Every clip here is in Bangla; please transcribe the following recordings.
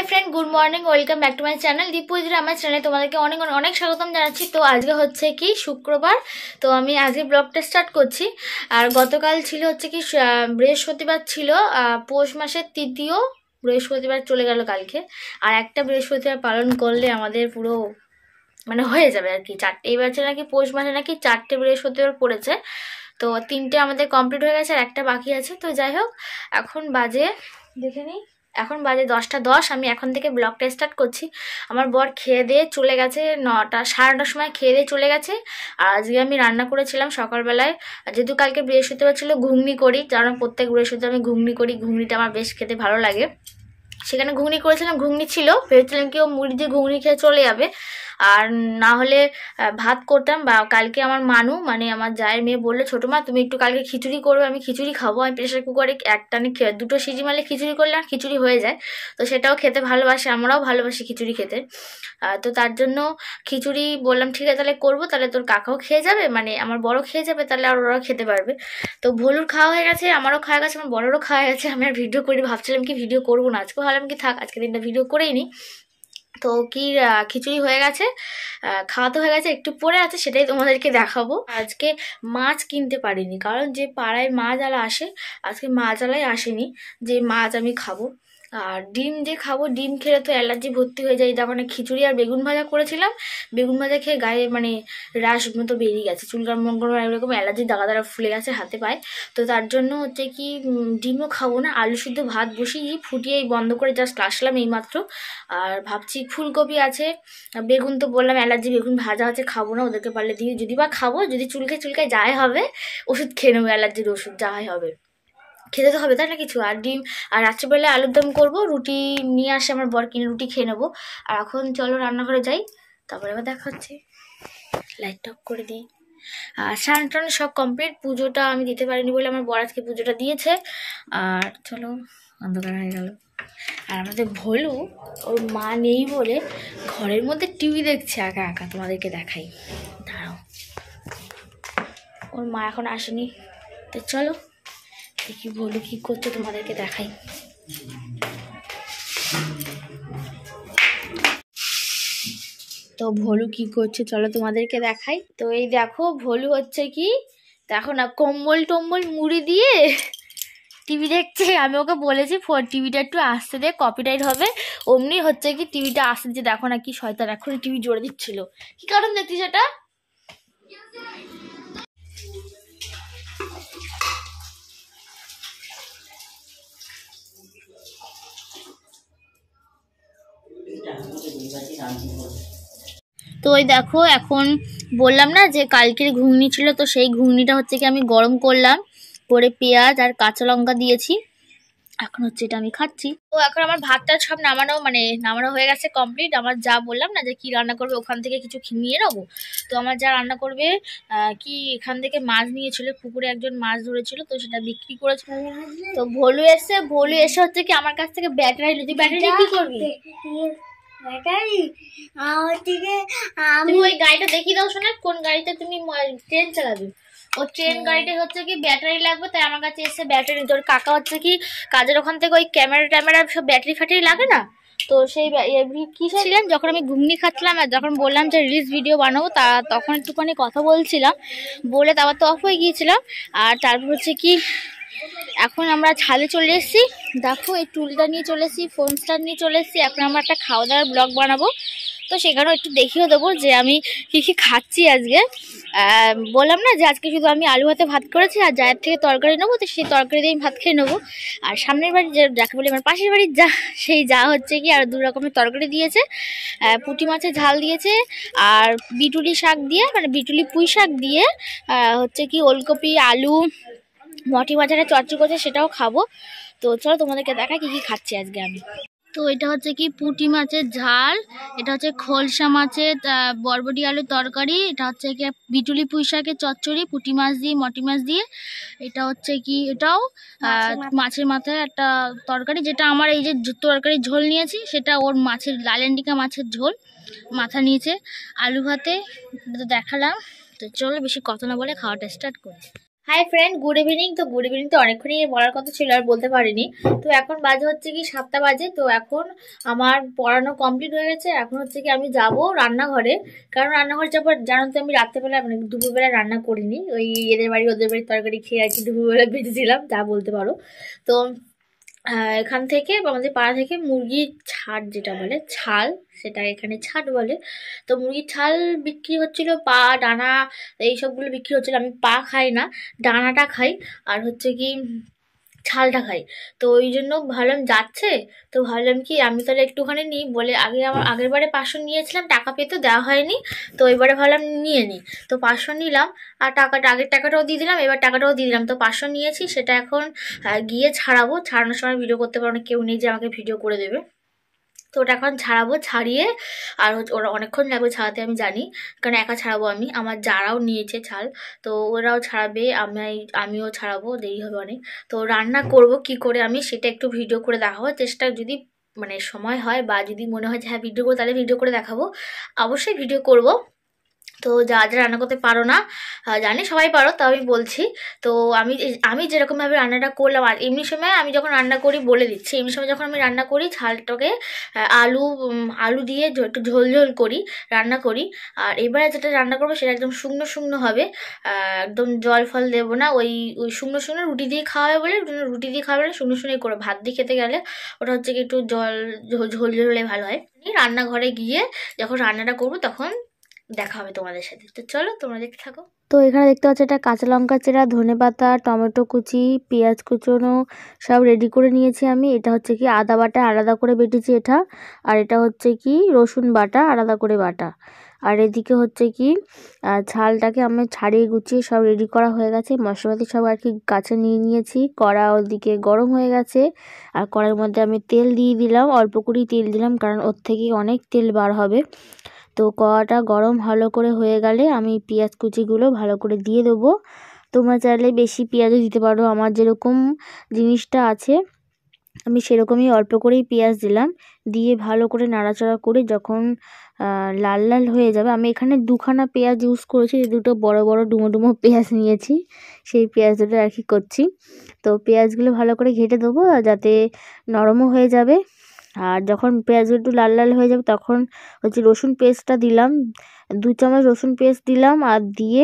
high friend good morning welcome back to my channel দীপুজির আমার চ্যানেলে তোমাদেরকে অনেক অনেক স্বাগতম জানাচ্ছি তো আজকে হচ্ছে কি শুক্রবার তো আমি আজকে ব্লগটা স্টার্ট করছি আর গতকাল ছিল হচ্ছে কি বৃহস্পতিবার ছিল পৌষ মাসের তৃতীয় বৃহস্পতিবার চলে গেল কালকে আর একটা বৃহস্পতিবার পালন করলে আমাদের পুরো মানে হয়ে যাবে আর কি চারটে এইবার বছর নাকি পৌষ মাসে নাকি চারটে বৃহস্পতিবার পড়েছে তো তিনটে আমাদের কমপ্লিট হয়ে গেছে আর একটা বাকি আছে তো যাই হোক এখন বাজে দেখে নিই এখন বাজে দশটা দশ আমি এখন থেকে ব্লগটা স্টার্ট করছি আমার বর খেয়ে দিয়ে চলে গেছে নটা সাড়ে নটার সময় খেয়ে দিয়ে চলে গেছে আর আজকে আমি রান্না করেছিলাম সকালবেলায় যেহেতু কালকে বৃহস্পতিবার ছিল ঘুগনি করি কারণ প্রত্যেক বৃহস্পতিবার আমি ঘুগনি করি ঘুগনিটা আমার বেশ খেতে ভালো লাগে সেখানে ঘুগনি করেছিলাম ঘুগনি ছিল ভেবেছিলাম কেউ মুড়ি দিয়ে ঘুগনি খেয়ে চলে যাবে আর না হলে ভাত করতাম বা কালকে আমার মানু মানে আমার জায়ের মেয়ে বললো ছোটো মা তুমি একটু কালকে খিচুড়ি করবে আমি খিচুড়ি খাবো আমি প্রেশার কুকারে একটা দুটো সিজি মালে খিচুড়ি করলে আর খিচুড়ি হয়ে যায় তো সেটাও খেতে ভালোবাসে আমরাও ভালোবাসি খিচুড়ি খেতে তো তার জন্য খিচুড়ি বললাম ঠিক আছে তাহলে করবো তাহলে তোর কাকাও খেয়ে যাবে মানে আমার বড় খেয়ে যাবে তাহলে আর ওরাও খেতে পারবে তো ভুলুর খাওয়া হয়ে গেছে আমারও খাওয়া গেছে আমার বড়োরও খাওয়া গেছে আমি আর ভিডিও করি ভাবছিলাম কি ভিডিও করবো না আজকে ভাবলাম কি থাক আজকে দিনটা ভিডিও করেই নিই তো কি খিচুড়ি হয়ে গেছে খাওয়া তো হয়ে গেছে একটু পরে আছে সেটাই তোমাদেরকে দেখাবো আজকে মাছ কিনতে পারিনি কারণ যে পাড়ায় মাছ আলা আসে আজকে মাছ আলাই আসেনি যে মাছ আমি খাবো আর ডিম দিয়ে খাবো ডিম খেলে তো অ্যালার্জি ভর্তি হয়ে যায় তার মানে খিচুড়ি আর বেগুন ভাজা করেছিলাম বেগুন ভাজা খেয়ে গায়ে মানে রাস মতো বেরিয়ে গেছে চুলকার মঙ্গল এরকম অ্যালার্জি দাগা দাগা ফুলে গেছে হাতে পায় তো তার জন্য হচ্ছে কি ডিমও খাবো না আলু সিদ্ধ ভাত বসিয়ে ফুটিয়ে বন্ধ করে জাস্ট আসলাম এই মাত্র আর ভাবছি ফুলকপি আছে বেগুন তো বললাম অ্যালার্জি বেগুন ভাজা আছে খাবো না ওদেরকে পারলে দিয়ে যদি বা খাবো যদি চুলকে চুলকে যাই হবে ওষুধ খেয়ে নেবো অ্যালার্জির ওষুধ যাই হবে খেতে তো হবে তাই না কিছু আর ডিম আর রাত্রিবেলায় আলুর দম করবো রুটি নিয়ে আসে আমার বর কিনে রুটি খেয়ে নেবো আর এখন চলো রান্নাঘরে যাই তারপরে আবার দেখা হচ্ছে লাইট টক করে দিই আর টান সব কমপ্লিট পুজোটা আমি দিতে পারিনি বলে আমার বর আজকে পুজোটা দিয়েছে আর চলো অন্ধকার হয়ে গেল আর আমাদের ভোলু ওর মা নেই বলে ঘরের মধ্যে টিভি দেখছে একা একা তোমাদেরকে দেখাই দাঁড়াও ওর মা এখন আসেনি তো চলো কী কি বলি কী করছে তোমাদেরকে দেখাই তো ভলু কি করছে চলো তোমাদেরকে দেখাই তো এই দেখো ভলু হচ্ছে কি দেখো না কম্বল টম্বল মুড়ি দিয়ে টিভি দেখছে আমি ওকে বলেছি ফোন টিভিটা একটু আসতে দে কপিটাইট হবে অমনি হচ্ছে কি টিভিটা আসতে যে দেখো না কি শয়তার এখন টিভি জোরে দিচ্ছিল কি কারণ দেখছি সেটা তো ওই দেখো এখন বললাম না যে কালকের ঘুগনি ছিল তো সেই ঘুগনিটা হচ্ছে কি আমি গরম করলাম করে পেঁয়াজ আর কাঁচা লঙ্কা দিয়েছি এখন হচ্ছে এটা আমি খাচ্ছি তো এখন আমার ভাতটা সব নামানো মানে নামানো হয়ে গেছে কমপ্লিট আমার যা বললাম না যে কি রান্না করবে ওখান থেকে কিছু নিয়ে নেবো তো আমার যা রান্না করবে কি এখান থেকে মাছ নিয়েছিল পুকুরে একজন মাছ ধরেছিল তো সেটা বিক্রি করেছিল তো ভলু এসে ভলু এসে হচ্ছে কি আমার কাছ থেকে ব্যাটারি যদি ব্যাটারি কি করবি এটাই আমার থেকে আমি ওই গাড়িটা দেখিয়ে দাও শোনা কোন গাড়িতে তুমি ট্রেন চালাবে ট্রেন হচ্ছে কি ব্যাটারি লাগবে তাই আমার কাছে ব্যাটারি তোর কাকা হচ্ছে কি কাজের ওখান থেকে ওই ক্যামেরা ট্যামেরা সব ব্যাটারি ফ্যাটারি লাগে না তো সেই কি ছিলাম যখন আমি ঘুগনি খাচ্ছিলাম আর যখন বললাম যে রিলস ভিডিও বানাবো তা তখন একটুখানি কথা বলছিলাম বলে তারপর তো অফ হয়ে গিয়েছিলাম আর তারপর হচ্ছে কি এখন আমরা ছাদে চলে এসেছি দেখো এই টুলটা নিয়ে চলে এসেছি ফোন স্টার নিয়ে চলে এসেছি এখন আমরা একটা খাওয়া দাওয়ার ব্লগ বানাবো তো সেখানেও একটু দেখিয়ে দেবো যে আমি কী কী খাচ্ছি আজকে বললাম না যে আজকে শুধু আমি আলু হাতে ভাত করেছি আর যায়ের থেকে তরকারি নেবো তো সেই তরকারি দিয়ে আমি ভাত খেয়ে নেবো আর সামনের বাড়ি যে যাকে বলি আমার পাশের বাড়ির যা সেই যা হচ্ছে কি আর দু রকমের তরকারি দিয়েছে পুঁটি মাছের ঝাল দিয়েছে আর বিটুলি শাক দিয়ে মানে বিটুলি পুঁই শাক দিয়ে হচ্ছে কি ওলকপি আলু মটি বাজারে চচ্চু করছে সেটাও খাবো তো চলো তোমাদেরকে দেখা কি কি খাচ্ছি আজকে আমি তো এটা হচ্ছে কি পুঁটি মাছের ঝাল এটা হচ্ছে খোলসা মাছের বরবটি আলুর তরকারি এটা হচ্ছে কি বিটুলি পুঁই শাকের চচ্চড়ি পুঁটি মাছ দিয়ে মটি মাছ দিয়ে এটা হচ্ছে কি এটাও মাছের মাথায় একটা তরকারি যেটা আমার এই যে তরকারির ঝোল নিয়েছি সেটা ওর মাছের লালেন্ডিকা মাছের ঝোল মাথা নিয়েছে আলু ভাতে দেখালাম তো চলো বেশি কথা না বলে খাওয়াটা স্টার্ট করি হাই ফ্রেন্ড গুড ইভিনিং তো গুড ইভিনিং তো অনেকক্ষণই বলার কথা ছিল আর বলতে পারিনি তো এখন বাজে হচ্ছে কি সাতটা বাজে তো এখন আমার পড়ানো কমপ্লিট হয়ে গেছে এখন হচ্ছে কি আমি যাব রান্নাঘরে কারণ রান্নাঘরে যাবো জানো তো আমি রাত্রেবেলা মানে দুপুরবেলা রান্না করিনি ওই এদের বাড়ি ওদের বাড়ির তরকারি খেয়ে আর কি দুপুরবেলা বেঁচেছিলাম যা বলতে পারো তো এখান থেকে আমাদের পাড়া থেকে মুরগির ছাট যেটা বলে ছাল সেটা এখানে ছাট বলে তো মুরগির ছাল বিক্রি হচ্ছিলো পা ডানা এইসবগুলো বিক্রি হচ্ছিলো আমি পা খাই না ডানাটা খাই আর হচ্ছে কি ছালটা খাই তো ওই জন্য ভাবলাম যাচ্ছে তো ভাবলাম কি আমি তাহলে একটুখানি নিই বলে আগে আমার আগের বারে পাঁচশো নিয়েছিলাম টাকা পেতে দেওয়া হয়নি তো এবারে ভাবলাম নিয়ে নিই তো পাঁচশো নিলাম আর টাকাটা আগের টাকাটাও দিয়ে দিলাম এবার টাকাটাও দিয়ে দিলাম তো পাঁচশো নিয়েছি সেটা এখন গিয়ে ছাড়াবো ছাড়ানোর সময় ভিডিও করতে পারো না কেউ নেই যে আমাকে ভিডিও করে দেবে তো ওটা এখন ছাড়াবো ছাড়িয়ে আর হচ্ছে ওরা অনেকক্ষণ লাগবে ছাড়াতে আমি জানি কারণ একা ছাড়াবো আমি আমার যারাও নিয়েছে ছাল তো ওরাও ছাড়াবে আমি আমিও ছাড়াবো দেরি হবে অনেক তো রান্না করব কি করে আমি সেটা একটু ভিডিও করে দেখাবো চেষ্টা যদি মানে সময় হয় বা যদি মনে হয় যে হ্যাঁ ভিডিও করবো তাহলে ভিডিও করে দেখাবো অবশ্যই ভিডিও করব তো যা যা রান্না করতে পারো না জানি সবাই পারো তো আমি বলছি তো আমি আমি যেরকমভাবে রান্নাটা করলাম আর এমনি সময় আমি যখন রান্না করি বলে দিচ্ছি এমনি সময় যখন আমি রান্না করি ঝালটাকে আলু আলু দিয়ে একটু ঝোল ঝোল করি রান্না করি আর এবারে যেটা রান্না করবো সেটা একদম শুকনো শুকনো হবে একদম জল ফল দেবো না ওই ওই শুকনো শুকনো রুটি দিয়ে খাওয়াবে বলে রুটি দিয়ে খাওয়াবে না শুকনো শুকনোই করো ভাত দিয়ে খেতে গেলে ওটা হচ্ছে কি একটু জল ঝোল ঝোল হলে ভালো হয় রান্নাঘরে গিয়ে যখন রান্নাটা করবো তখন দেখা হবে তোমাদের সাথে তো চলো তোমরা দেখতে থাকো তো এখানে দেখতে পাচ্ছ এটা কাঁচা লঙ্কা চেরা ধনে পাতা টমেটো কুচি পেঁয়াজ কুচনো সব রেডি করে নিয়েছি আমি এটা হচ্ছে কি আদা বাটা আলাদা করে বেটেছি এটা আর এটা হচ্ছে কি রসুন বাটা আলাদা করে বাটা আর এদিকে হচ্ছে কি ছালটাকে আমি ছাড়িয়ে গুছিয়ে সব রেডি করা হয়ে গেছে মশলাপাতি সব আর কি কাছে নিয়ে নিয়েছি কড়া ওদিকে গরম হয়ে গেছে আর কড়ার মধ্যে আমি তেল দিয়ে দিলাম অল্প করেই তেল দিলাম কারণ ওর থেকে অনেক তেল বার হবে তো কড়াটা গরম ভালো করে হয়ে গেলে আমি পেঁয়াজ কুচিগুলো ভালো করে দিয়ে দেবো তোমরা চাইলে বেশি পেঁয়াজও দিতে পারো আমার যেরকম জিনিসটা আছে আমি সেরকমই অল্প করেই পেঁয়াজ দিলাম দিয়ে ভালো করে নাড়াচাড়া করে যখন লাল লাল হয়ে যাবে আমি এখানে দুখানা পেঁয়াজ ইউজ করেছি যে দুটো বড় বড় ডুমো ডুমো পেঁয়াজ নিয়েছি সেই পেঁয়াজ দুটো আর কি করছি তো পেঁয়াজগুলো ভালো করে ঘেটে দেবো যাতে নরমও হয়ে যাবে আর যখন পেঁয়াজগুলো একটু লাল লাল হয়ে যাবে তখন হচ্ছে রসুন পেস্টটা দিলাম দু চামচ রসুন পেস্ট দিলাম আর দিয়ে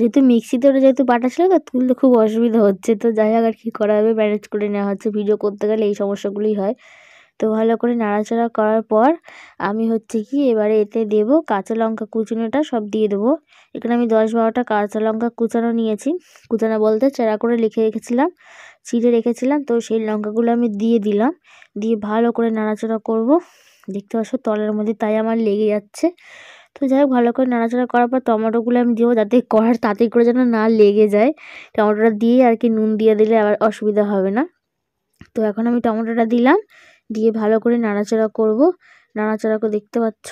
যেহেতু মিক্সিতে ওটা যেহেতু বাটা ছিল তো তুলতে খুব অসুবিধা হচ্ছে তো যাই হোক আর কী করা হবে ম্যানেজ করে নেওয়া হচ্ছে ভিডিও করতে গেলে এই সমস্যাগুলোই হয় তো ভালো করে নাড়াচাড়া করার পর আমি হচ্ছে কি এবারে এতে দেব কাঁচা লঙ্কা কুচুনোটা সব দিয়ে দেবো এখানে আমি দশ বারোটা কাঁচা লঙ্কা কুচানো নিয়েছি কুচানো বলতে চেরা করে লিখে রেখেছিলাম ছিঁড়ে রেখেছিলাম তো সেই লঙ্কাগুলো আমি দিয়ে দিলাম দিয়ে ভালো করে নাড়াচাড়া করব দেখতে পাচ্ছ তলের মধ্যে তাই আমার লেগে যাচ্ছে তো যাই হোক ভালো করে নাড়াচাড়া করার পর টমেটোগুলো আমি দেবো যাতে কড়ার তাতে করে যেন না লেগে যায় টমেটোটা দিয়ে আর কি নুন দিয়ে দিলে আবার অসুবিধা হবে না তো এখন আমি টমেটোটা দিলাম দিয়ে ভালো করে নাড়াচাড়া করব নাড়াচাড়া করে দেখতে পাচ্ছ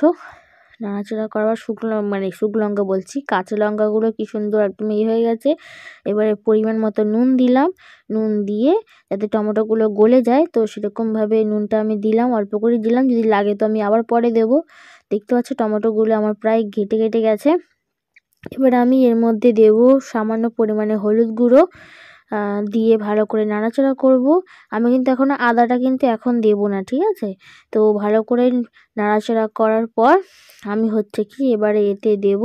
নাড়াচাড়া করার শুকনো মানে শুকনো লঙ্কা বলছি কাঁচা লঙ্কাগুলো কী সুন্দর একদম ইয়ে হয়ে গেছে এবারে পরিমাণ মতো নুন দিলাম নুন দিয়ে যাতে টমেটোগুলো গলে যায় তো সেরকমভাবে নুনটা আমি দিলাম অল্প করে দিলাম যদি লাগে তো আমি আবার পরে দেব দেখতে পাচ্ছ টমেটোগুলো আমার প্রায় ঘেটে ঘেটে গেছে এবার আমি এর মধ্যে দেব সামান্য পরিমাণে হলুদ গুঁড়ো দিয়ে ভালো করে নাড়াচাড়া করব আমি কিন্তু এখন আদাটা কিন্তু এখন দেব না ঠিক আছে তো ভালো করে নাড়াচাড়া করার পর আমি হচ্ছে কি এবারে এতে দেব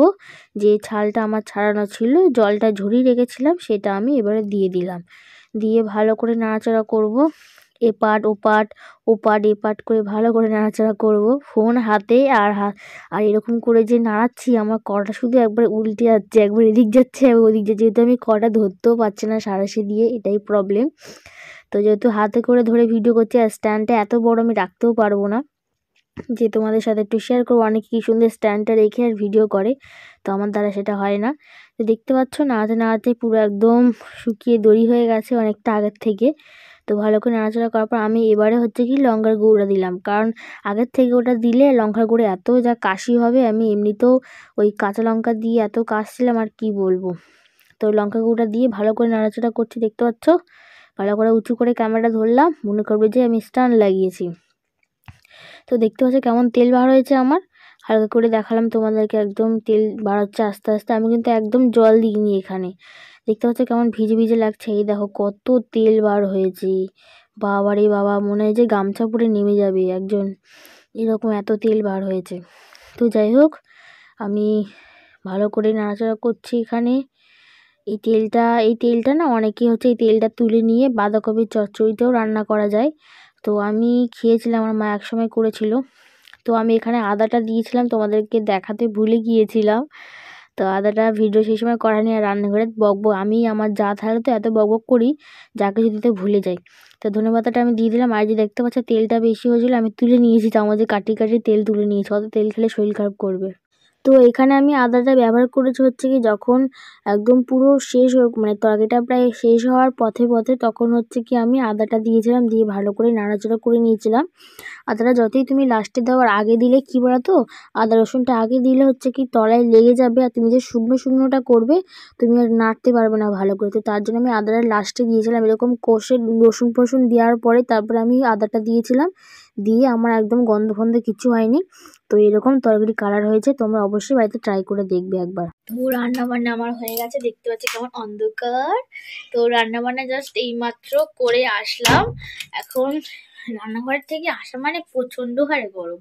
যে ছালটা আমার ছাড়ানো ছিল জলটা ঝরিয়ে রেখেছিলাম সেটা আমি এবারে দিয়ে দিলাম দিয়ে ভালো করে নাড়াচাড়া করব এপাট ওপাট ওপাট এপাট করে ভালো করে নাড়াচাড়া করব ফোন হাতে আর আর এরকম করে যে নাড়াচ্ছি আমার কটা শুধু একবার উল্টে যাচ্ছে একবার এদিক যাচ্ছে একবার ওদিক যাচ্ছে যেহেতু আমি কটা ধরতেও পারছি না সারাশে দিয়ে এটাই প্রবলেম তো যেহেতু হাতে করে ধরে ভিডিও করছি আর স্ট্যান্ডটা এত বড় আমি রাখতেও পারবো না যে তোমাদের সাথে একটু শেয়ার করবো অনেকে কী সুন্দর স্ট্যান্ডটা রেখে আর ভিডিও করে তো আমার দ্বারা সেটা হয় না তো দেখতে পাচ্ছ নাড়াতে নাড়াতে পুরো একদম শুকিয়ে দড়ি হয়ে গেছে অনেকটা আগের থেকে তো ভালো করে নাড়াচাড়া করার পর আমি এবারে হচ্ছে কি লঙ্কার গুঁড়োটা দিলাম কারণ আগের থেকে ওটা দিলে লঙ্কার গুঁড়ো এত যা কাশি হবে আমি এমনিতেও ওই কাঁচা লঙ্কা দিয়ে এত কাশছিলাম আর কি বলবো তো লঙ্কা গুঁড়োটা দিয়ে ভালো করে নাড়াচাড়া করছি দেখতে পাচ্ছ ভালো করে উঁচু করে ক্যামেরাটা ধরলাম মনে করবে যে আমি স্টান লাগিয়েছি তো দেখতে পাচ্ছ কেমন তেল বার হয়েছে আমার হালকা করে দেখালাম তোমাদেরকে একদম তেল বাড়াচ্ছে আস্তে আস্তে আমি কিন্তু একদম জল দিইনি এখানে দেখতে পাচ্ছ কেমন ভিজে ভিজে লাগছে এই দেখো কত তেল বার হয়েছে বাবারে বাবা মনে হয় যে গামছা পরে নেমে যাবে একজন এরকম এত তেল বার হয়েছে তো যাই হোক আমি ভালো করে নাড়াচাড়া করছি এখানে এই তেলটা এই তেলটা না অনেকেই হচ্ছে এই তেলটা তুলে নিয়ে বাঁধাকপির চচ্চড়িতেও রান্না করা যায় তো আমি খেয়েছিলাম আমার মা একসময় করেছিল তো আমি এখানে আদাটা দিয়েছিলাম তোমাদেরকে দেখাতে ভুলে গিয়েছিলাম তো আদাটা ভিডিও সেই সময় করা নিয়ে রান্নাঘরে বকবো আমি আমার যা থাকলে তো এত বক করি যা কিছু দিতে ভুলে যাই তো ধনেপাতাটা আমি দিয়ে দিলাম আর যে দেখতে পাচ্ছি তেলটা বেশি হয়েছিলো আমি তুলে নিয়েছি চামচে কাটি কাটি তেল তুলে নিয়েছি অত তেল খেলে শরীর খারাপ করবে তো এখানে আমি আদাটা ব্যবহার করেছি হচ্ছে কি যখন একদম পুরো শেষ হয়ে মানে তরকারিটা প্রায় শেষ হওয়ার পথে পথে তখন হচ্ছে কি আমি আদাটা দিয়েছিলাম দিয়ে ভালো করে নাড়াচাড়া করে নিয়েছিলাম আদাটা যতই তুমি লাস্টে দেওয়ার আগে দিলে কী বলতো আদা রসুনটা আগে দিলে হচ্ছে কি তলায় লেগে যাবে আর তুমি যে শুকনো শুকনোটা করবে তুমি আর নাড়তে পারবে না ভালো করে তো তার জন্য আমি আদাটা লাস্টে দিয়েছিলাম এরকম কষে রসুন ফসুন দেওয়ার পরে তারপরে আমি আদাটা দিয়েছিলাম দিয়ে আমার একদম গন্ধ ফন্ধ কিছু হয়নি তো এরকম তরকারি কালার হয়েছে তোমরা অবশ্যই বাড়িতে ট্রাই করে দেখবে একবার তো রান্না বান্না আমার হয়ে গেছে দেখতে পাচ্ছি কেমন অন্ধকার তো রান্না বান্না জাস্ট এইমাত্র করে আসলাম এখন রান্নাঘর থেকে আসা মানে প্রচন্ড হারে গরম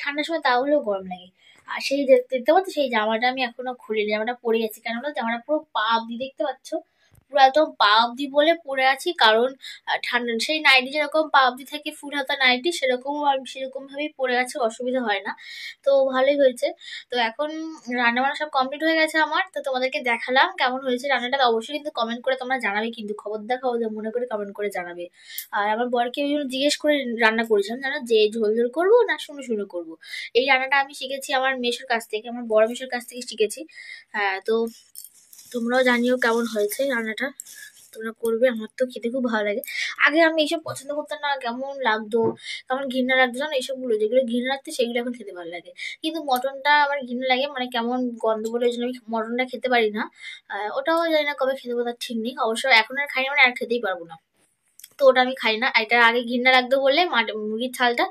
ঠান্ডার সময় তাহলেও গরম লাগে আর সেই দেখতে পাচ্ছ সেই জামাটা আমি এখনো খুলিনি জামাটা পরে গেছি কেননা জামাটা পুরো পা অব্দি দেখতে পাচ্ছ পুরো একদম পা অব্দি বলে পরে আছি কারণ ঠান্ডা সেই নাইটি যেরকম পা অব্দি থাকে ফুল হাতা নাইটি সেরকম সেরকমভাবেই পরে আছে অসুবিধা হয় না তো ভালোই হয়েছে তো এখন রান্নাবান্না সব কমপ্লিট হয়ে গেছে আমার তো তোমাদেরকে দেখালাম কেমন হয়েছে রান্নাটা অবশ্যই কিন্তু কমেন্ট করে তোমরা জানাবে কিন্তু খবর দেখা মনে করে কমেন্ট করে জানাবে আর আমার বরকে জিজ্ঞেস করে রান্না করেছিলাম জানো যে ঝোল ঝোল করবো না শুনো শুনো করবো এই রান্নাটা আমি শিখেছি আমার মেশোর কাছ থেকে আমার বড় মেশোর কাছ থেকে শিখেছি হ্যাঁ তো তোমরাও জানিও কেমন হয়েছে রান্নাটা তোমরা করবে আমার তো খেতে খুব ভালো লাগে আগে আমি এইসব পছন্দ করতাম না কেমন লাগতো কেমন ঘৃণা লাগতো না এইসবগুলো যেগুলো ঘৃণা লাগতো সেগুলো এখন খেতে ভালো লাগে কিন্তু মটনটা আমার ঘৃণা লাগে মানে কেমন গন্ধ বলে ওই জন্য আমি মটনটা খেতে পারি না ওটাও জানি না কবে খেতে পারতাম ঠিক নেই অবশ্য এখন আর খাই না মানে আর খেতেই পারবো না তো ওটা আমি খাই না এটা আগে ঘিন্না রাখতে বললে মুরগির ছালটা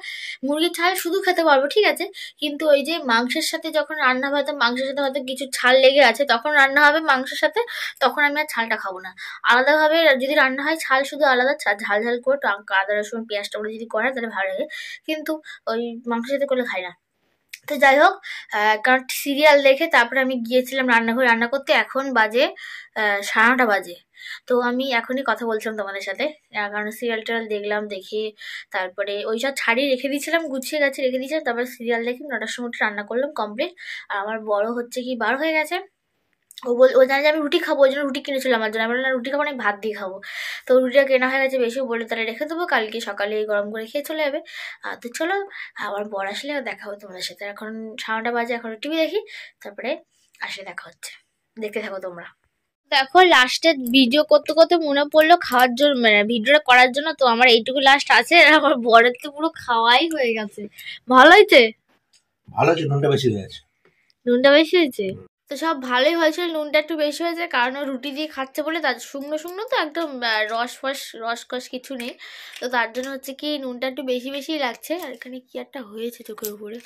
মুরগির ছাল শুধু খেতে পারবো ঠিক আছে কিন্তু ওই যে মাংসের সাথে যখন রান্না তো মাংসের সাথে হয়তো কিছু ছাল লেগে আছে তখন রান্না হবে মাংসের সাথে তখন আমি আর ছালটা খাবো না আলাদাভাবে যদি রান্না হয় ছাল শুধু আলাদা ঝাল ঝাল করে আদা রসুন পেঁয়াজটা করে যদি করে তাহলে ভালো লাগে কিন্তু ওই মাংসের সাথে করলে খাই না তো যাই হোক কারণ সিরিয়াল দেখে তারপরে আমি গিয়েছিলাম রান্নাঘরে রান্না করতে এখন বাজে সাড়ে নটা বাজে তো আমি এখনই কথা বলছিলাম তোমাদের সাথে কারণ সিরিয়াল টিরিয়াল দেখলাম দেখে তারপরে ওই সব ছাড়িয়ে রেখে দিয়েছিলাম গুছিয়ে গেছে রেখে দিয়েছিলাম তারপরে সিরিয়াল দেখি নটার সময় রান্না করলাম কমপ্লিট আর আমার বড় হচ্ছে কি বার হয়ে গেছে ও বল ও জানে যে আমি রুটি খাবো ওই জন্য রুটি কিনেছিল আমার জন্য আমি বললাম রুটি খাবো না ভাত দিয়ে খাবো তো রুটিটা কেনা হয়ে গেছে বেশি বলে তাহলে রেখে দেবো কালকে সকালে গরম করে খেয়ে চলে যাবে আর তো চলো আবার বর আসলে দেখা হবে তোমাদের সাথে এখন সাড়ে বাজে এখন টিভি দেখি তারপরে আসলে দেখা হচ্ছে দেখতে থাকো তোমরা দেখো লাস্টে ভিডিও করতে করতে মনে পড়লো খাওয়ার জন্য মানে ভিডিওটা করার জন্য তো আমার এইটুকু লাস্ট আছে আর আমার বরের তো পুরো খাওয়াই হয়ে গেছে ভালো হয়েছে ভালো হয়েছে নুনটা বেশি হয়েছে নুনটা বেশি হয়েছে তো সব ভালোই হয়েছিল নুনটা একটু বেশি হয়েছে কারণ রুটি দিয়ে খাচ্ছে বলে তার শুকনো শুকনো তো একদম রস ফস রস কস কিছু নেই তো তার জন্য হচ্ছে কি নুনটা একটু বেশি বেশি লাগছে আর এখানে কি একটা হয়েছে চোখের উপরে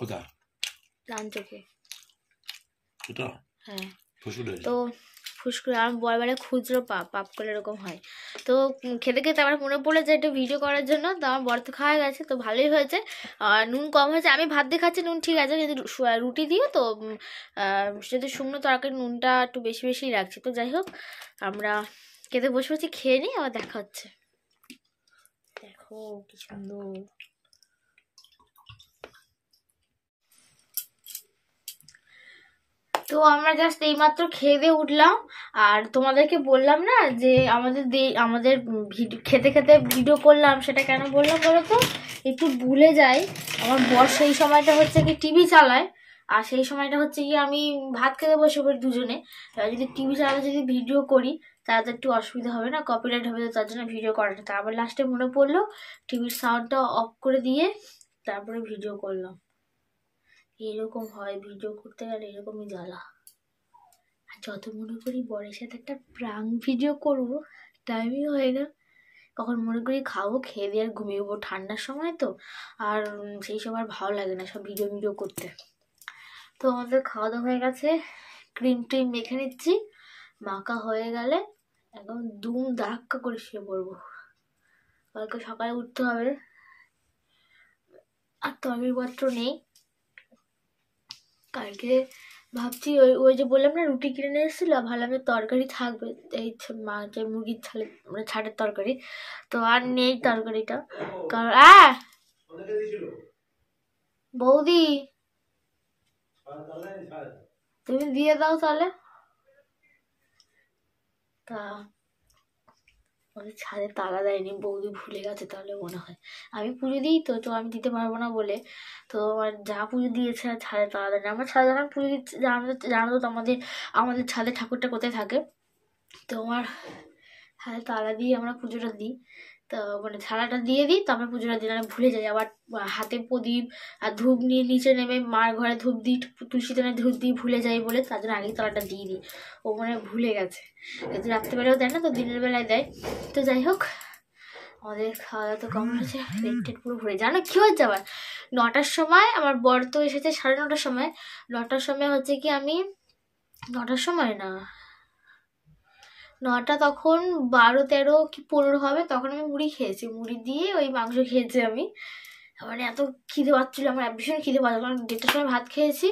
কোথায় ডান চোখে হ্যাঁ তো ফুসকুড়ি আমার বরবারে খুচরো পাপ পাপ করলে এরকম হয় তো খেতে খেতে আমার মনে পড়ে যে একটু ভিডিও করার জন্য তো আমার বর তো খাওয়া গেছে তো ভালোই হয়েছে আর নুন কম হয়েছে আমি ভাত দিয়ে খাচ্ছি নুন ঠিক আছে যদি রুটি দিয়ে তো যদি শুকনো তরকারি নুনটা একটু বেশি বেশি রাখছি তো যাই হোক আমরা খেতে বসে বসে খেয়ে নিই আবার দেখা হচ্ছে দেখো কি সুন্দর তো আমরা জাস্ট এইমাত্র খেয়ে দিয়ে উঠলাম আর তোমাদেরকে বললাম না যে আমাদের আমাদের ভিডিও খেতে খেতে ভিডিও করলাম সেটা কেন বললাম বলো তো একটু ভুলে যাই আমার বর সেই সময়টা হচ্ছে কি টিভি চালায় আর সেই সময়টা হচ্ছে কি আমি ভাত খেতে বসে পড়ি দুজনে যদি টিভি চালায় যদি ভিডিও করি তাহলে তো একটু অসুবিধা হবে না কপিরাইট হবে তো তার জন্য ভিডিও করাটা তারপর লাস্টে মনে পড়লো টিভির সাউন্ডটা অফ করে দিয়ে তারপরে ভিডিও করলাম এরকম হয় ভিডিও করতে গেলে এরকমই জ্বালা আর যত মনে করি বরের সাথে একটা প্রাং ভিডিও করবো টাইমই হয় না কখন মনে করি খাবো খেয়ে দিয়ে আর ঘুমিয়ে উঠবো ঠান্ডার সময় তো আর সেই সব আর ভালো লাগে না সব ভিডিও ভিডিও করতে তো আমাদের খাওয়া দাওয়া হয়ে গেছে ক্রিম টিম মেখে নিচ্ছি মাখা হয়ে গেলে একদম দুম দাক্কা করে শুয়ে পড়বো কালকে সকালে উঠতে হবে আর তরকারিপত্র নেই কালকে ভাবছি ওই ওই যে বললাম না রুটি কিনে নিয়ে এসেছিলো ভাবলাম তরকারি থাকবে এই যে মুরগির ছালে মানে ছাটের তরকারি তো আর নেই তরকারিটা কারণ আহ বৌদি তুমি দিয়ে দাও তাহলে তা ওদের ছাদে তালা দেয়নি বৌদি ভুলে গেছে তাহলে মনে হয় আমি পুজো দিই তো তো আমি দিতে পারবো না বলে তো আমার যা পুজো দিয়েছে আর ছাদে তালা দেয়নি আমার ছাদে জানান পুজো দিচ্ছে জানো জানো তো আমাদের আমাদের ছাদে ঠাকুরটা কোথায় থাকে তো আমার ছাদে তালা দিয়ে আমরা পুজোটা দিই তো মানে থালাটা দিয়ে দিই আমরা পুজোটা দিন ভুলে যাই আবার হাতে প্রদীপ আর ধূপ নিয়ে নিচে নেমে মার ঘরে ধূপ দিই তুলসী তলায় ধূপ দিই ভুলে যাই বলে তার জন্য আগে তলাটা দিয়ে দিই ও মানে ভুলে গেছে কিন্তু রাত্রেবেলাও দেয় না তো দিনের বেলায় দেয় তো যাই হোক আমাদের খাওয়া দাওয়া তো কম হয়েছে পেট টেট পুরো ভরে জানো কী হচ্ছে আবার নটার সময় আমার বর তো এসেছে সাড়ে নটার সময় নটার সময় হচ্ছে কি আমি নটার সময় না নটা তখন বারো তেরো কি পনেরো হবে তখন আমি মুড়ি খেয়েছি মুড়ি দিয়ে ওই মাংস খেয়েছি আমি মানে এত খিদে পাচ্ছিল আমার ভীষণ খিদে পাচ্ছিল কারণ দেড়টার সময় ভাত খেয়েছি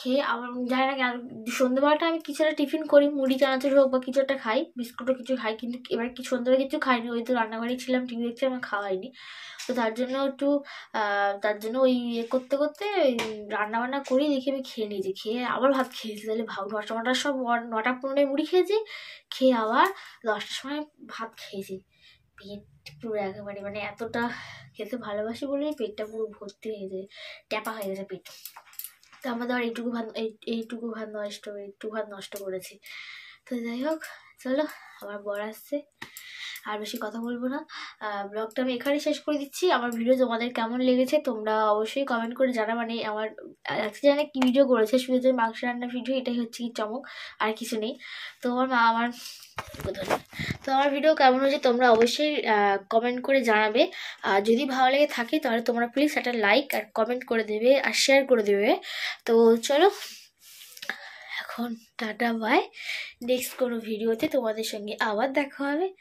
খেয়ে আমার জানি না কেন সন্ধ্যেবেলাটা আমি কিছু একটা টিফিন করি মুড়ি চানাচুর হোক বা কিছু একটা খাই বিস্কুটও কিছু খাই কিন্তু এবার কি সন্ধ্যেবেলা কিছু খাইনি ওই তো রান্নাঘরেই ছিলাম টিভি দেখছি আমার খাওয়া হয়নি তো তার জন্য একটু তার জন্য ওই ইয়ে করতে করতে রান্না বান্না করি দেখি আমি খেয়ে নিয়েছি খেয়ে আবার ভাত খেয়েছি তাহলে ভাব নটা নটার সব নটা পনেরোয় মুড়ি খেয়েছি খেয়ে আবার দশটার সময় ভাত খেয়েছি পুরো একেবারে মানে এতটা খেতে ভালোবাসি বলেই পেটটা পুরো ভর্তি হয়ে যায় ট্যাপা হয়ে গেছে পেট তো আমাদের আর এইটুকু ভাত এইটুকু ভাত নষ্ট এইটুকু ভাত নষ্ট করেছি তো যাই হোক চলো আমার বর আসছে আর বেশি কথা বলবো না ব্লগটা আমি এখানে শেষ করে দিচ্ছি আমার ভিডিও তোমাদের কেমন লেগেছে তোমরা অবশ্যই কমেন্ট করে জানা মানে আমার আজকে জানে কী ভিডিও করেছে শুধু যে মাংস রান্নার ভিডিও এটাই হচ্ছে কি চমক আর কিছু নেই তো আমার মা আমার তো আমার ভিডিও কেমন হয়েছে তোমরা অবশ্যই কমেন্ট করে জানাবে আর যদি ভালো লেগে থাকে তাহলে তোমরা প্লিজ একটা লাইক আর কমেন্ট করে দেবে আর শেয়ার করে দেবে তো চলো এখন টাটা বাই নেক্সট কোনো ভিডিওতে তোমাদের সঙ্গে আবার দেখা হবে